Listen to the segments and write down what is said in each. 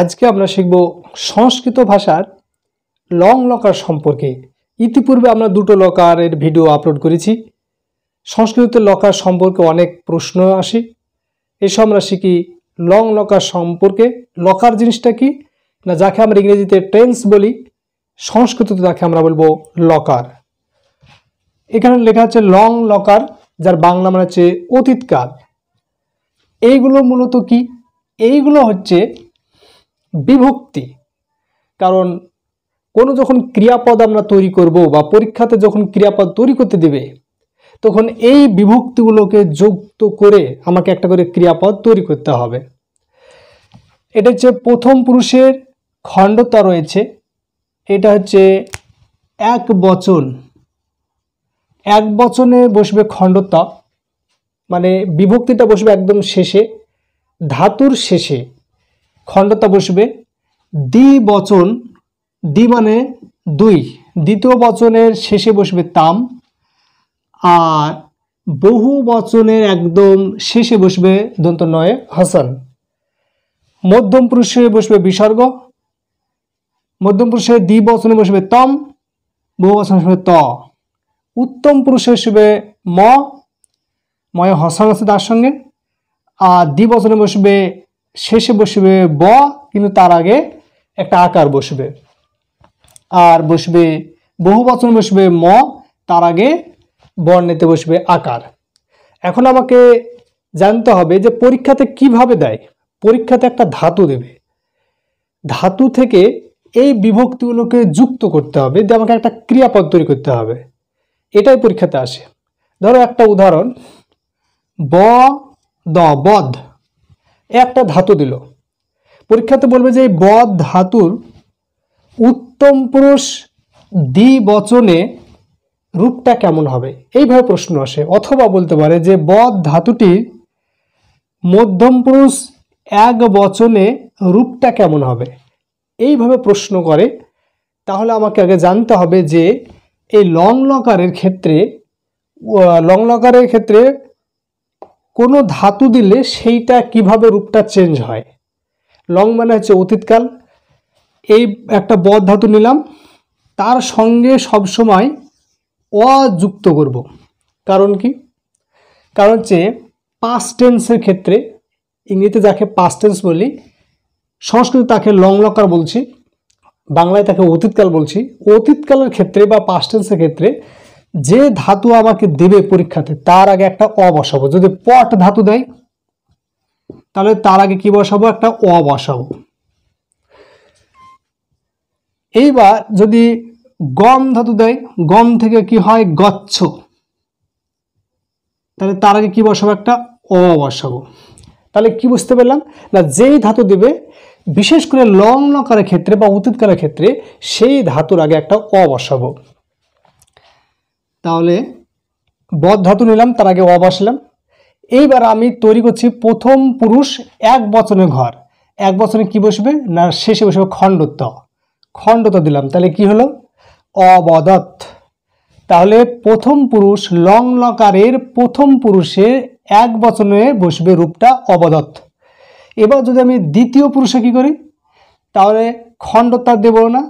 আজকে আমরা শিখব সংস্কৃত ভাষার লং লকার সম্পর্কে ইতিপূর্বে আমরা দুটো লকারের ভিডিও আপলোড করেছি সংস্কৃত লকার সম্পর্কে অনেক প্রশ্ন আসে এসব আমরা শিখি লং লকার সম্পর্কে লকার জিনিসটা কি না যাকে আমরা ইংরেজিতে টেন্স বলি সংস্কৃততে তাকে আমরা বলবো লকার এখানে লেখা আছে লং লকার যার বাংলা মানে হচ্ছে অতীতকাল এইগুলো মূলত কি এইগুলো হচ্ছে বিভক্তি কারণ কোনো যখন ক্রিয়াপদ আমরা তৈরি করব বা পরীক্ষাতে যখন ক্রিয়াপদ তৈরি করতে দেবে তখন এই বিভক্তিগুলোকে যুক্ত করে আমাকে একটা করে ক্রিয়াপদ তৈরি করতে হবে এটা হচ্ছে প্রথম পুরুষের খণ্ডতা রয়েছে এটা হচ্ছে এক বচন এক বচনে বসবে খণ্ডতা মানে বিভক্তিটা বসবে একদম শেষে ধাতুর শেষে খণ্ডতা বসবে দ্বিবচন দ্বি মানে দুই দ্বিতীয় বচনের শেষে বসবে তাম আর বহু বচনের একদম শেষে বসবে দন্ত নয়ে হাসান মধ্যম পুরুষে বসবে বিসর্গ মধ্যম পুরুষে দ্বিবচনে বসবে তম বহু বচনে বসবে ত উত্তম পুরুষে হিসেবে ম ময় হসান আছে তার সঙ্গে আর দ্বিবচনে বসবে শেষে বসবে ব কিন্তু তার আগে একটা আকার বসবে আর বসবে বহু বচন বসবে ম তার আগে বর্ণেতে বসবে আকার এখন আমাকে জানতে হবে যে পরীক্ষাতে কিভাবে দেয় পরীক্ষাতে একটা ধাতু দেবে ধাতু থেকে এই বিভক্তিগুলোকে যুক্ত করতে হবে যে আমাকে একটা ক্রিয়াপদ তৈরি করতে হবে এটাই পরীক্ষাতে আসে ধরো একটা উদাহরণ ব দ বধ একটা ধাতু দিল পরীক্ষাতে বলবে যে এই বদ ধাতুর উত্তম পুরুষ দ্বিবচনে রূপটা কেমন হবে এইভাবে প্রশ্ন আসে অথবা বলতে পারে যে বদ ধাতুটি মধ্যম পুরুষ এক বচনে রূপটা কেমন হবে এইভাবে প্রশ্ন করে তাহলে আমাকে আগে জানতে হবে যে এই লং লকারের ক্ষেত্রে লং লকারের ক্ষেত্রে কোনো ধাতু দিলে সেইটা কিভাবে রূপটা চেঞ্জ হয় লং মানে হচ্ছে অতীতকাল এই একটা বদ ধাতু নিলাম তার সঙ্গে সবসময় অযুক্ত করব কারণ কি কারণ হচ্ছে পাস্ট টেন্সের ক্ষেত্রে ইংরেজিতে যাকে পাস্ট টেন্স বলি সংস্কৃত তাকে লং লকার বলছি বাংলায় তাকে অতীতকাল বলছি অতীতকালের ক্ষেত্রে বা পাস্ট টেন্সের ক্ষেত্রে যে ধাতু আমাকে দেবে পরীক্ষাতে তার আগে একটা অ বসাবো যদি পট ধাতু দেয় তাহলে তার আগে কি বসাবো একটা অ বসাবো এইবার যদি গম ধাতু দেয় গম থেকে কি হয় গচ্ছ তাহলে তার আগে কি বসাবো একটা অ বসাবো তাহলে কি বুঝতে পারলাম না যেই ধাতু দেবে বিশেষ করে লং নকারের ক্ষেত্রে বা অতীতকালের ক্ষেত্রে সেই ধাতুর আগে একটা অ বসাবো তাহলে বধ ধাতু নিলাম তার আগে অ বসলাম এইবার আমি তৈরি করছি প্রথম পুরুষ এক বচনে ঘর এক বচনে কি বসবে না শেষে বসবে খণ্ডত্ব খণ্ডত্ব দিলাম তাহলে কি হলো অবদত তাহলে প্রথম পুরুষ লং লকারের প্রথম পুরুষে এক বচনে বসবে রূপটা অবদত এবার যদি আমি দ্বিতীয় পুরুষে কি করি তাহলে খণ্ডত্ব দেব না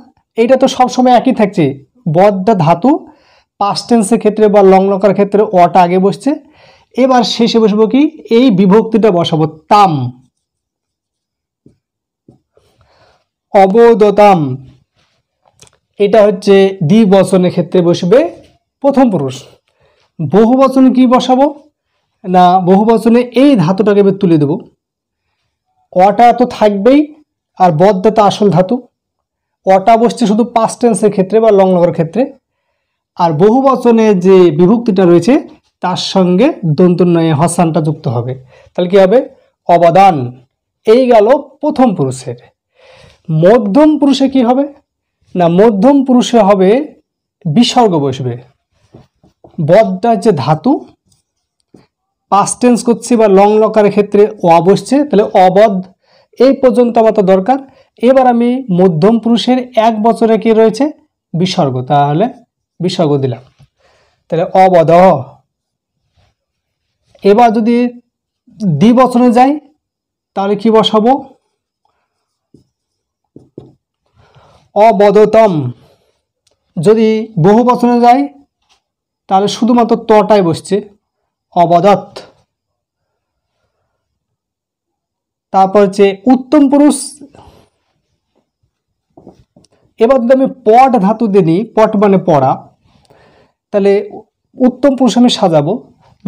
এটা তো সবসময় একই থাকছে বদ্যা ধাতু পাস্ট ক্ষেত্রে বা লং লকার ক্ষেত্রে অটা আগে বসছে এবার শেষে বসবো কি এই বিভক্তিটা বসাবো তাম অবদতাম এটা হচ্ছে দ্বিবচনের ক্ষেত্রে বসবে প্রথম পুরুষ বহু বচনে কী বসাবো না বহু বচনে এই ধাতুটাকে তুলে দেব অটা তো থাকবেই আর বদ্ধতা আসল ধাতু অটা বসছে শুধু পাস্ট ক্ষেত্রে বা লং লকার ক্ষেত্রে আর বহু বচনে যে বিভক্তিটা রয়েছে তার সঙ্গে দন্তন্নয়ে হসানটা যুক্ত হবে তাহলে কি হবে অবদান এই গেল প্রথম পুরুষের মধ্যম পুরুষে কি হবে না মধ্যম পুরুষে হবে বিসর্গ বসবে বদটা হচ্ছে ধাতু পাস্টেন্স করছি বা লং লকারের ক্ষেত্রে ও বসছে তাহলে অবদ এই পর্যন্ত আমার তো দরকার এবার আমি মধ্যম পুরুষের এক বছরে কি রয়েছে বিসর্গ তাহলে বিসর্গ দিলাম তাহলে অবদ এবার যদি দ্বিবচনে যাই তাহলে কি বসাবো অবদতম যদি বহু বচনে যাই তাহলে শুধুমাত্র তটাই বসছে অবদত তারপর হচ্ছে উত্তম পুরুষ এবার যদি আমি পট ধাতু দিয়ে নিই পট মানে পড়া তাহলে উত্তম পুরুষ আমি সাজাবো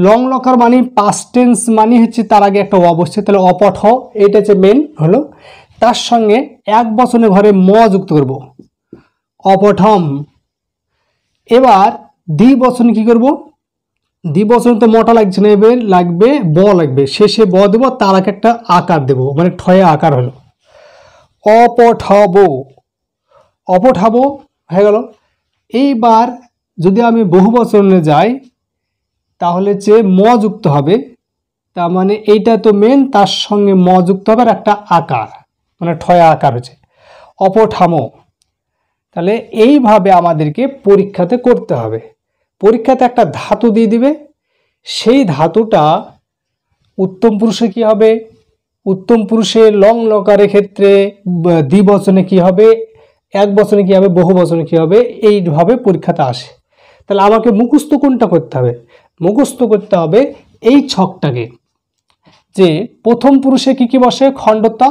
লং লকার মানে পাস্টেন্স মানে হচ্ছে তার আগে একটা অ তাহলে অপঠ এটা হচ্ছে মেন হলো তার সঙ্গে এক বছরের ঘরে ম যুক্ত করব অপঠম এবার দ্বি বচন কী করব দ্বি বচন তো মটা লাগছে না এবার লাগবে ব লাগবে শেষে ব দেবো তার আগে একটা আকার দেব মানে ঠয়ে আকার হলো অপঠব অপঠাবো হয়ে গেল এইবার যদি আমি বহু বচনে যাই তাহলে চেয়ে ম যুক্ত হবে তার মানে এইটা তো মেন তার সঙ্গে ম যুক্ত হবে আর একটা আকার মানে ঠয়া আকার হচ্ছে অপঠামো তাহলে এইভাবে আমাদেরকে পরীক্ষাতে করতে হবে পরীক্ষাতে একটা ধাতু দিয়ে দিবে সেই ধাতুটা উত্তম পুরুষে কী হবে উত্তম পুরুষে লং লকারের ক্ষেত্রে দ্বিবচনে কি হবে এক বছরে কী হবে বহু বছরে কী হবে এইভাবে পরীক্ষাতে আসে তাহলে আমাকে মুখস্থ কোনটা করতে হবে মুখস্থ করতে হবে এই ছকটাকে যে প্রথম পুরুষে কি কি বসে খণ্ডতা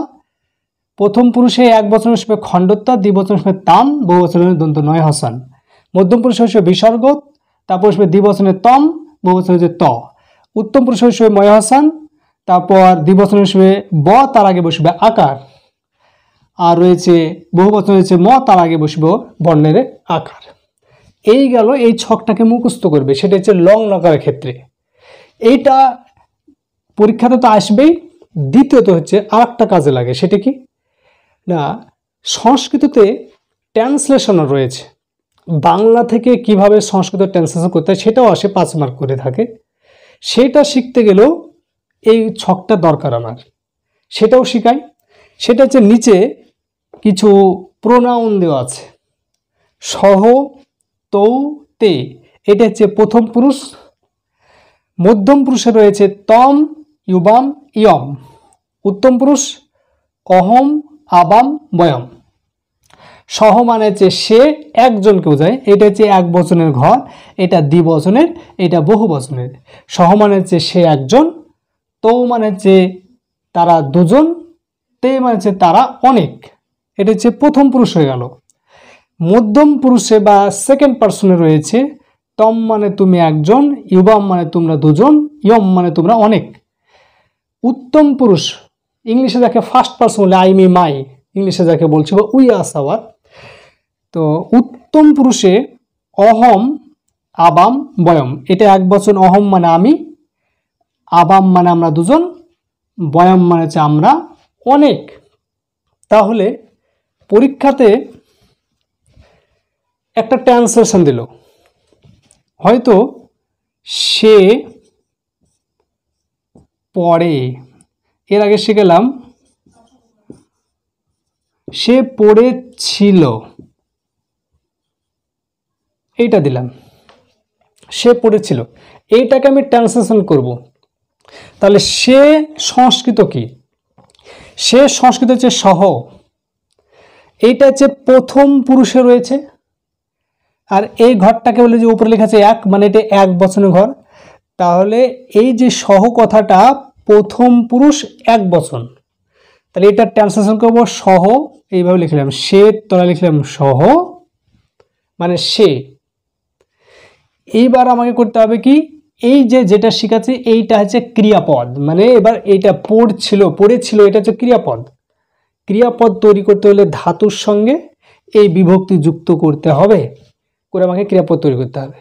প্রথম পুরুষে এক বছর হিসেবে খণ্ডত্বা বছর হিসেবে তাম বহু বছরের দন্ত নয় হাসান মধ্যম পুরুষ হিসেবে বিসর্গ তারপর হিসেবে দ্বিবচনের তম বহু বছর হচ্ছে ত উত্তম পুরুষ হিসেবে ময় হাসান তারপর বছর হিসেবে ব তার আগে বসবে আকার আর রয়েছে বহু বছর রয়েছে ম তার আগে বসবো বর্ণের আকার এই গেল এই ছকটাকে মুখস্থ করবে সেটা হচ্ছে লং নকারের ক্ষেত্রে এইটা পরীক্ষাতে তো আসবেই দ্বিতীয়ত হচ্ছে আর একটা কাজে লাগে সেটা কি না সংস্কৃততে ট্রান্সলেশনও রয়েছে বাংলা থেকে কিভাবে সংস্কৃত ট্রান্সলেশন করতে হয় সেটাও আসে পাঁচ মার্ক করে থাকে সেটা শিখতে গেলেও এই ছকটা দরকার আমার সেটাও শেখাই সেটা হচ্ছে নিচে কিছু প্রোনাউন দেওয়া আছে সহ তৌ তে এটা হচ্ছে প্রথম পুরুষ মধ্যম পুরুষে রয়েছে তম ইউবাম ইয়ম উত্তম পুরুষ অহম আবাম বয়ম সহ মানে হচ্ছে সে একজনকে বোঝায় এটা হচ্ছে এক বচনের ঘর এটা দ্বিবচনের এটা বহু বচনের সহ মানে হচ্ছে সে একজন তৌ মানে হচ্ছে তারা দুজন তে মানে হচ্ছে তারা অনেক এটা হচ্ছে প্রথম পুরুষ হয়ে গেল মধ্যম পুরুষে বা সেকেন্ড পার্সনে রয়েছে তম মানে তুমি একজন ইউবাম মানে তোমরা দুজন ইয়ম মানে তোমরা অনেক উত্তম পুরুষ ইংলিশে যাকে ফার্স্ট পার্সন বলে আই মি মাই ইংলিশে যাকে বলছি বা উই আস আওয়ার তো উত্তম পুরুষে অহম আবাম বয়ম এটা এক বছর অহম মানে আমি আবাম মানে আমরা দুজন বয়ম মানে হচ্ছে আমরা অনেক তাহলে পরীক্ষাতে একটা ট্রান্সলেশন দিল হয়তো সে পড়ে এর আগে শিখেলাম সে পড়েছিল এইটা দিলাম সে পড়েছিল এইটাকে আমি ট্রান্সলেশন করব। তাহলে সে সংস্কৃত কি সে সংস্কৃত হচ্ছে সহ এইটা হচ্ছে প্রথম পুরুষে রয়েছে আর এই ঘরটাকে বলে যে উপরে লেখা আছে এক মানে এটা এক বছরের ঘর তাহলে এই যে সহ কথাটা প্রথম পুরুষ এক বছর তাহলে এটা ট্রান্সলেশন করবো সহ এইভাবে লিখলাম সে তোরা লিখলাম সহ মানে সে এইবার আমাকে করতে হবে কি এই যে যেটা শিখাচ্ছে এইটা হচ্ছে ক্রিয়াপদ মানে এবার এইটা পড়ছিল পড়েছিল এটা হচ্ছে ক্রিয়াপদ ক্রিয়াপদ তৈরি করতে হলে ধাতুর সঙ্গে এই বিভক্তি যুক্ত করতে হবে করে আমাকে ক্রিয়াপদ তৈরি করতে হবে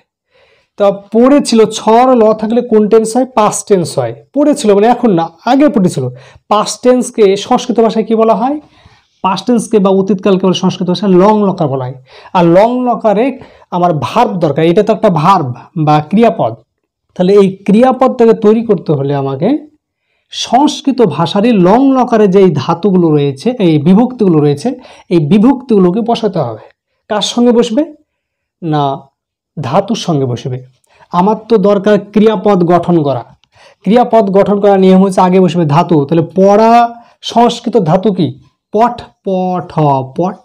তা পড়েছিল ছর ল থাকলে কোন টেন্স হয় পাস টেন্স হয় পড়েছিল মানে এখন না আগে পড়েছিল পাস টেন্সকে সংস্কৃত ভাষায় কি বলা হয় পাস টেন্সকে বা অতীতকালকে বলে সংস্কৃত ভাষায় লং লকার বলা হয় আর লং লকারে আমার ভার্ব দরকার এটা তো একটা ভার্ব বা ক্রিয়াপদ তাহলে এই ক্রিয়াপদটাকে তৈরি করতে হলে আমাকে সংস্কৃত ভাষারই লং লকারে যেই ধাতুগুলো রয়েছে এই বিভক্তিগুলো রয়েছে এই বিভক্তিগুলোকে বসাতে হবে কার সঙ্গে বসবে না ধাতুর সঙ্গে বসবে আমার তো দরকার ক্রিয়াপদ গঠন করা ক্রিয়াপদ গঠন করার নিয়ম হচ্ছে আগে বসবে ধাতু তাহলে পড়া সংস্কৃত ধাতু কি পট পঠ পট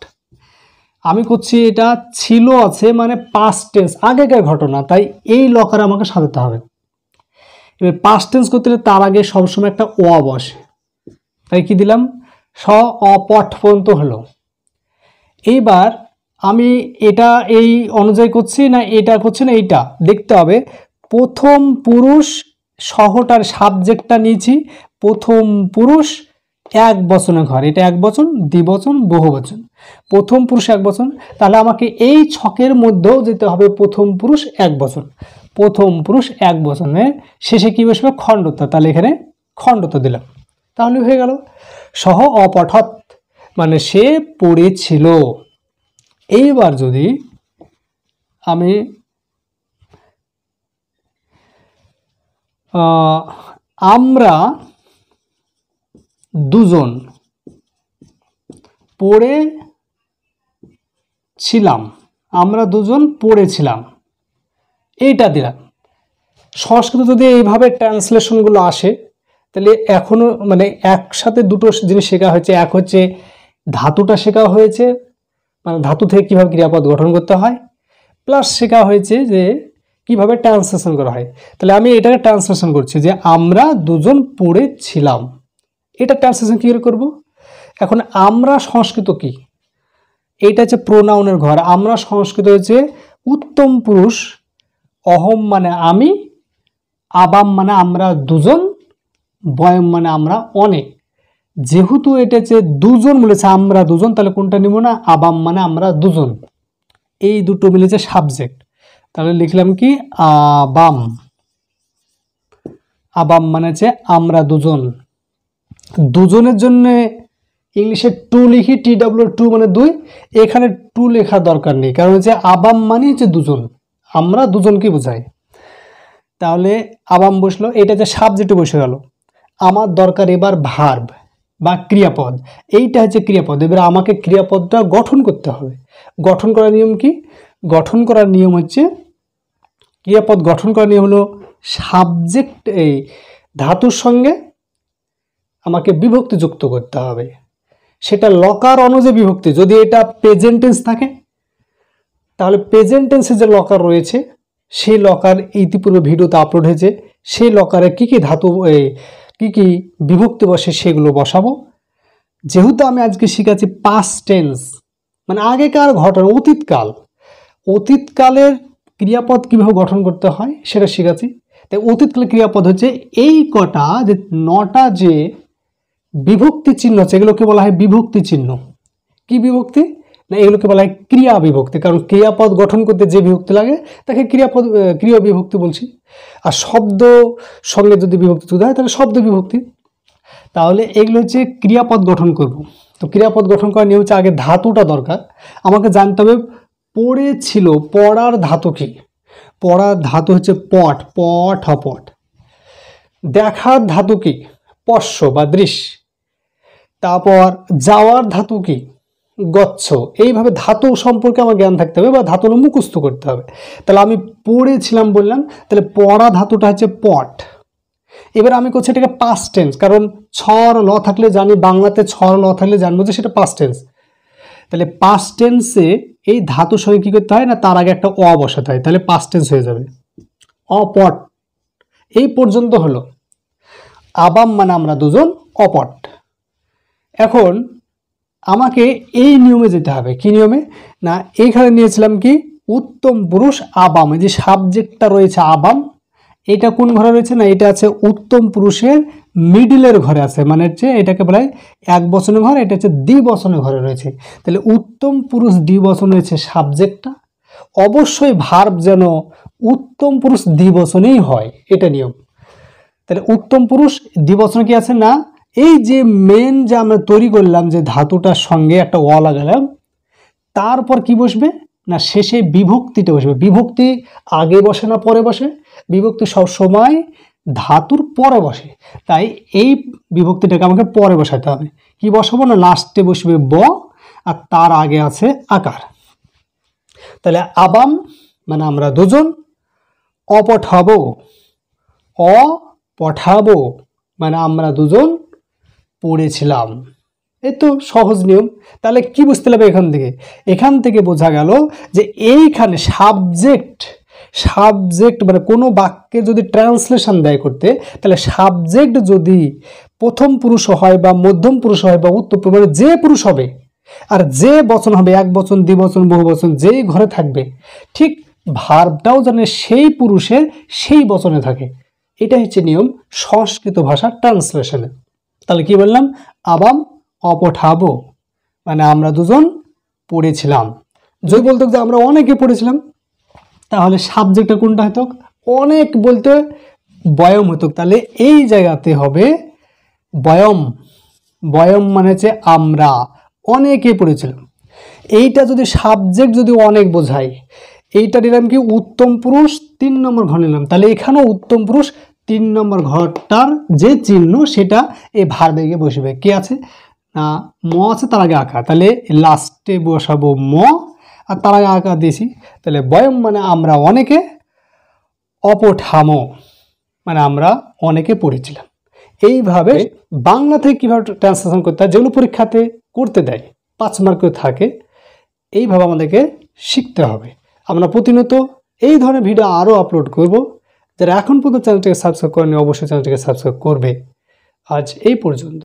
আমি করছি এটা ছিল আছে মানে পাস্ট টেন্স আগেকার ঘটনা তাই এই লকারে আমাকে সাজাতে হবে এবার পাস টেন্স করতে গেলে তার আগে সবসময় একটা অ বসে তাই কি দিলাম স অপট পর্যন্ত হলো এইবার আমি এটা এই অনুযায়ী করছি না এটা করছি না এইটা দেখতে হবে প্রথম পুরুষ সহটার সাবজেক্টটা নিয়েছি প্রথম পুরুষ এক বচনে ঘর এটা এক বচন দ্বিবচন বহু বচন প্রথম পুরুষ এক বচন তাহলে আমাকে এই ছকের মধ্যেও যেতে হবে প্রথম পুরুষ এক বচন প্রথম পুরুষ এক বচনের শেষে কী বসবে খণ্ডত্ব তাহলে এখানে খণ্ডত্ব দিলাম তাহলে হয়ে গেল সহ অপঠৎ মানে সে পড়েছিল এইবার যদি আমি আমরা দুজন পড়েছিলাম আমরা দুজন পড়েছিলাম এইটা দিলাম সংস্কৃত যদি এইভাবে ট্রান্সলেশনগুলো আসে তাহলে এখনও মানে একসাথে দুটো জিনিস শেখা হয়েছে এক হচ্ছে ধাতুটা শেখা হয়েছে মানে ধাতু থেকে কীভাবে ক্রিয়াপদ গঠন করতে হয় প্লাস শেখা হয়েছে যে কিভাবে ট্রান্সলেশন করা হয় তাহলে আমি এটাকে ট্রান্সলেশন করছি যে আমরা দুজন পড়েছিলাম এটা ট্রান্সলেশন কী করে করবো এখন আমরা সংস্কৃত কি এটা হচ্ছে প্রোনাউনের ঘর আমরা সংস্কৃত হচ্ছে উত্তম পুরুষ অহম মানে আমি আবাম মানে আমরা দুজন বয়ম মানে আমরা অনেক যেহেতু এটা যে দুজন বলেছে আমরা দুজন তাহলে কোনটা নিব না আবাম মানে আমরা দুজন এই দুটো মিলেছে সাবজেক্ট তাহলে লিখলাম কি আবাম আবাম মানে হচ্ছে আমরা দুজন দুজনের জন্য ইংলিশে টু লিখি টি ডাব্লিউ টু মানে দুই এখানে টু লেখা দরকার নেই কারণ হচ্ছে আবাম মানে হচ্ছে দুজন আমরা দুজনকে বোঝাই তাহলে আবাম বসলো এটা যে সাবজেক্টে বসে গেল আমার দরকার এবার ভার্ব বা ক্রিয়াপদ এইটা হচ্ছে ক্রিয়াপদ এবার আমাকে ক্রিয়াপদটা গঠন করতে হবে গঠন করার নিয়ম কি গঠন করার নিয়ম হচ্ছে ক্রিয়াপদ গঠন করার নিয়ম হলো সাবজেক্ট এই ধাতুর সঙ্গে আমাকে বিভক্তি যুক্ত করতে হবে সেটা লকার অনুযায়ী বিভক্তি যদি এটা প্রেজেন্টেন্স থাকে তাহলে প্রেজেন্টেন্সে যে লকার রয়েছে সেই লকার ইতিপূর্বে ভিডিওতে আপলোড হয়েছে সেই লকারে কি কি ধাতু কি কি বিভক্তি বসে সেগুলো বসাবো যেহেতু আমি আজকে শিখেছি পাস্ট টেন্স মানে আগেকার ঘটনা অতীতকাল অতীতকালের ক্রিয়াপদ কীভাবে গঠন করতে হয় সেটা শিখেছি তাই অতীতকালে ক্রিয়াপদ হচ্ছে এই কটা যে নটা যে বিভক্তি চিহ্ন আছে এগুলোকে বলা হয় বিভক্তি চিহ্ন কি বিভক্তি না এগুলোকে বলা হয় ক্রিয়া বিভক্তি কারণ ক্রিয়াপদ গঠন করতে যে বিভক্তি লাগে তাকে ক্রিয়াপদ ক্রিয়া বিভক্তি বলছি আর শব্দ সঙ্গে যদি বিভক্তি তুলে হয় তাহলে শব্দ বিভক্তি তাহলে এগুলো হচ্ছে ক্রিয়াপদ গঠন করব। তো ক্রিয়াপদ গঠন করার নিয়ে হচ্ছে আগে ধাতুটা দরকার আমাকে জানতে হবে পড়েছিল পড়ার ধাতু কি পড়ার ধাতু হচ্ছে পট পট হপট দেখার ধাতু কি পশ্য বা দৃশ তারপর যাওয়ার ধাতু কি গচ্ছ এইভাবে ধাতু সম্পর্কে আমার জ্ঞান থাকতে হবে বা ধাতুর মুখস্থ করতে হবে তাহলে আমি পড়েছিলাম বললাম তাহলে পড়া ধাতুটা হচ্ছে পট এবার আমি করছি এটাকে পাস টেন্স কারণ ছর ল থাকলে জানি বাংলাতে ছর ল থাকলে জানবো যে সেটা পাস টেন্স তাহলে পাস টেন্সে এই ধাতু সঙ্গে কী করতে হয় না তার আগে একটা অ বসাতে হয় তাহলে পাস টেন্স হয়ে যাবে অপট এই পর্যন্ত হলো আবাম মানে আমরা দুজন অপট এখন আমাকে এই নিয়মে যেতে হবে কি নিয়মে না এখানে নিয়েছিলাম কি উত্তম পুরুষ আবাম যে সাবজেক্টটা রয়েছে আবাম এটা কোন ঘরে রয়েছে না এটা আছে উত্তম পুরুষের মিডিলের ঘরে আছে মানে হচ্ছে এটাকে বলা হয় এক বছরের ঘর এটা হচ্ছে দ্বিবচনের ঘরে রয়েছে তাহলে উত্তম পুরুষ দ্বিবসন রয়েছে সাবজেক্টটা অবশ্যই ভার্ব যেন উত্তম পুরুষ দ্বিবচনেই হয় এটা নিয়ম তাহলে উত্তম পুরুষ দ্বিবসনে কি আছে না এই যে মেন যে আমরা তৈরি করলাম যে ধাতুটার সঙ্গে একটা অ লাগালাম তারপর কি বসবে না শেষে বিভক্তিটা বসবে বিভক্তি আগে বসে না পরে বসে বিভক্তি সব সময় ধাতুর পরে বসে তাই এই বিভক্তিটাকে আমাকে পরে বসাতে হবে কি বসাবো না লাস্টে বসবে ব আর তার আগে আছে আকার তাহলে আবাম মানে আমরা দুজন অপঠাবো অপঠাবো মানে আমরা দুজন পড়েছিলাম এ তো সহজ নিয়ম তাহলে কি বুঝতে পারবে এখান থেকে এখান থেকে বোঝা গেল যে এইখানে সাবজেক্ট সাবজেক্ট মানে কোনো বাক্যে যদি ট্রান্সলেশন দেয় করতে তাহলে সাবজেক্ট যদি প্রথম পুরুষ হয় বা মধ্যম পুরুষ হয় বা উত্তর মানে যে পুরুষ হবে আর যে বচন হবে এক বচন বচন বহু বচন যেই ঘরে থাকবে ঠিক ভার্বটাও জানে সেই পুরুষের সেই বচনে থাকে এটা হচ্ছে নিয়ম সংস্কৃত ভাষার ট্রান্সলেশনের তাহলে কি বললাম আবাম অপঠাবো মানে আমরা দুজন পড়েছিলাম যদি বলতো যে আমরা অনেকে পড়েছিলাম তাহলে সাবজেক্টটা কোনটা হতো অনেক বলতে বয়ম হতো তাহলে এই জায়গাতে হবে বয়ম বয়ম মানে হচ্ছে আমরা অনেকে পড়েছিলাম এইটা যদি সাবজেক্ট যদি অনেক বোঝায় এইটা নিলাম কি উত্তম পুরুষ তিন নম্বর ঘর নিলাম তাহলে এখানেও উত্তম পুরুষ তিন নম্বর ঘরটার যে চিহ্ন সেটা এ ভার্বে বসবে কে আছে না ম আছে তার আগে আঁকা তাহলে লাস্টে বসাবো ম আর তার আগে আঁকা দিয়েছি তাহলে বয়ম মানে আমরা অনেকে অপঠামো মানে আমরা অনেকে পড়েছিলাম এইভাবে বাংলা থেকে কীভাবে ট্রান্সলেশন করতে হয় যেগুলো পরীক্ষাতে করতে দেয় পাঁচ মার্কে থাকে এইভাবে আমাদেরকে শিখতে হবে আমরা প্রতিনিয়ত এই ধরনের ভিডিও আরও আপলোড করবো যারা এখন পর্যন্ত চ্যানেলটিকে সাবস্ক্রাইব করেনি অবশ্যই চ্যানেলটিকে সাবস্ক্রাইব করবে আজ এই পর্যন্ত